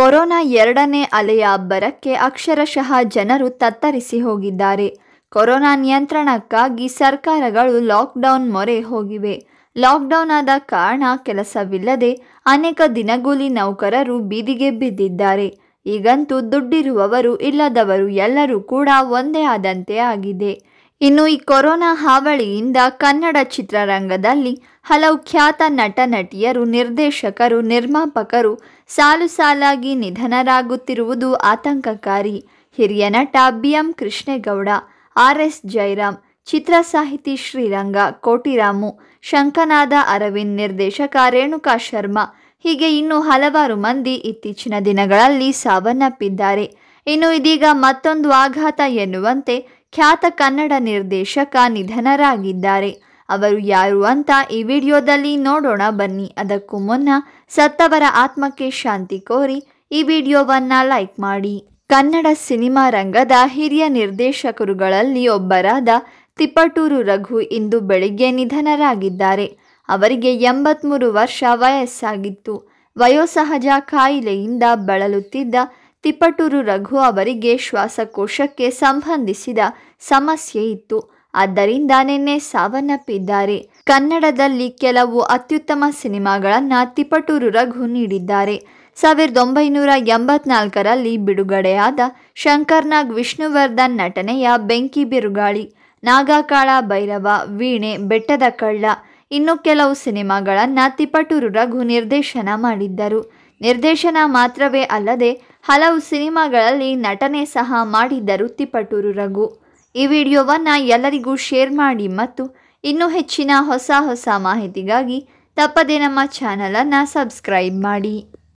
corona ಎರಡನೇ ಅಲೆಯ ಅಬ್ಬರಕ್ಕೆ ಅಕ್ಷರಶಃ ಜನರು ತತ್ತರಿಸಿ ಹೋಗಿದ್ದಾರೆ ಕೊರೋನಾ ನಿಯಂತ್ರಣಕ್ಕಾಗಿ ಸರ್ಕಾರಗಳು ಲಾಕ್ಡೌನ್ ಮೊರೆ ಹೋಗಿವೆ ಲಾಕ್ಡೌನ್ ಆದ ಕಾರಣ ಕೆಲಸವಿಲ್ಲದೆ ಅನೇಕ ದಿನಗೂಲಿ ನೌಕರರು ಬೀದಿಗೆ ಬಿದ್ದಿದ್ದಾರೆ ಈಗಂತೂ ದುಡ್ಡಿರುವವರು ಇಲ್ಲದವರು ಎಲ್ಲರೂ ಕೂಡ ಒಂದೇ ಆದಂತೆ ಆಗಿದೆ ಇನ್ನು ಈ ಕೊರೋನಾ ಹಾವಳಿಯಿಂದ ಕನ್ನಡ ಚಿತ್ರರಂಗದಲ್ಲಿ ಹಲವು ಖ್ಯಾತ ನಟ ನಟಿಯರು ನಿರ್ದೇಶಕರು ನಿರ್ಮಾಪಕರು ಸಾಲು ಸಾಲಾಗಿ ನಿಧನರಾಗುತ್ತಿರುವುದು ಆತಂಕಕಾರಿ ಹಿರಿಯ ನಟ B M Krishnegowda R S Jairam ಚಿತ್ರ ಸಾಹಿತಿ ಶ್ರೀರಂಗ ಕೋಟಿರಾಮು ಶಂಕನಾದ ಅರವಿಂದ್ ನಿರ್ದೇಶಕ ರೇಣುಕಾ ಶರ್ಮಾ ಹೀಗೆ ಇನ್ನೂ ಹಲವಾರು ಮಂದಿ ಇತ್ತೀಚಿನ ದಿನಗಳಲ್ಲಿ ಸಾವನ್ನಪ್ಪಿದ್ದಾರೆ ಇನ್ನು ಇದೀಗ ಮತ್ತೊಂದು ಆಘಾತ ಎನ್ನುವಂತೆ ಖ್ಯಾತ ಕನ್ನಡ ನಿರ್ದೇಶಕ ನಿಧನರಾಗಿದ್ದಾರೆ ಅವರು ಯಾರು ಅಂತ ಈ ವಿಡಿಯೋದಲ್ಲಿ ನೋಡೋಣ ಬನ್ನಿ ಅದಕ್ಕೂ ಮುನ್ನ ಸತ್ತವರ ಆತ್ಮಕ್ಕೆ ಶಾಂತಿ ಕೋರಿ ಈ ವಿಡಿಯೋವನ್ನು ಲೈಕ್ ಮಾಡಿ ಕನ್ನಡ ಸಿನಿಮಾ ರಂಗದ ಹಿರಿಯ ನಿರ್ದೇಶಕರುಗಳಲ್ಲಿ ಒಬ್ಬರಾದ ತಿಪ್ಪಟೂರು ರಘು ಇಂದು ಬೆಳಿಗ್ಗೆ ನಿಧನರಾಗಿದ್ದಾರೆ ಅವರಿಗೆ ಎಂಬತ್ಮೂರು ವರ್ಷ ವಯಸ್ಸಾಗಿತ್ತು ವಯೋಸಹಜ ಕಾಯಿಲೆಯಿಂದ ಬಳಲುತ್ತಿದ್ದ ತಿಪಟೂರು ರಘು ಅವರಿಗೆ ಶ್ವಾಸಕೋಶಕ್ಕೆ ಸಂಬಂಧಿಸಿದ ಸಮಸ್ಯೆ ಇತ್ತು ಆದ್ದರಿಂದ ನಿನ್ನೆ ಸಾವನ್ನಪ್ಪಿದ್ದಾರೆ ಕನ್ನಡದಲ್ಲಿ ಕೆಲವು ಅತ್ಯುತ್ತಮ ಸಿನಿಮಾಗಳನ್ನು ತಿಪಟೂರು ರಘು ನೀಡಿದ್ದಾರೆ ಸಾವಿರದ ಒಂಬೈನೂರ ಎಂಬತ್ನಾಲ್ಕರಲ್ಲಿ ಬಿಡುಗಡೆಯಾದ ಶಂಕರ್ನಾಗ್ ವಿಷ್ಣುವರ್ಧನ್ ನಟನೆಯ ಬೆಂಕಿ ಬಿರುಗಾಳಿ ನಾಗಾಕಾಳ ಭೈರವ ವೀಣೆ ಬೆಟ್ಟದ ಕಳ್ಳ ಇನ್ನು ಕೆಲವು ಸಿನಿಮಾಗಳನ್ನು ತಿಪಟೂರು ರಘು ನಿರ್ದೇಶನ ಮಾಡಿದ್ದರು ನಿರ್ದೇಶನ ಮಾತ್ರವೇ ಅಲ್ಲದೆ ಹಲವು ಸಿನಿಮಾಗಳಲ್ಲಿ ನಟನೆ ಸಹ ಮಾಡಿದ್ದ ವೃತ್ತಿಪಟೂರು ರಘು ಈ ವಿಡಿಯೋವನ್ನು ಎಲ್ಲರಿಗೂ ಶೇರ್ ಮಾಡಿ ಮತ್ತು ಇನ್ನೂ ಹೆಚ್ಚಿನ ಹೊಸ ಹೊಸ ಮಾಹಿತಿಗಾಗಿ ತಪ್ಪದೇ ನಮ್ಮ ಚಾನಲನ್ನು ಸಬ್ಸ್ಕ್ರೈಬ್ ಮಾಡಿ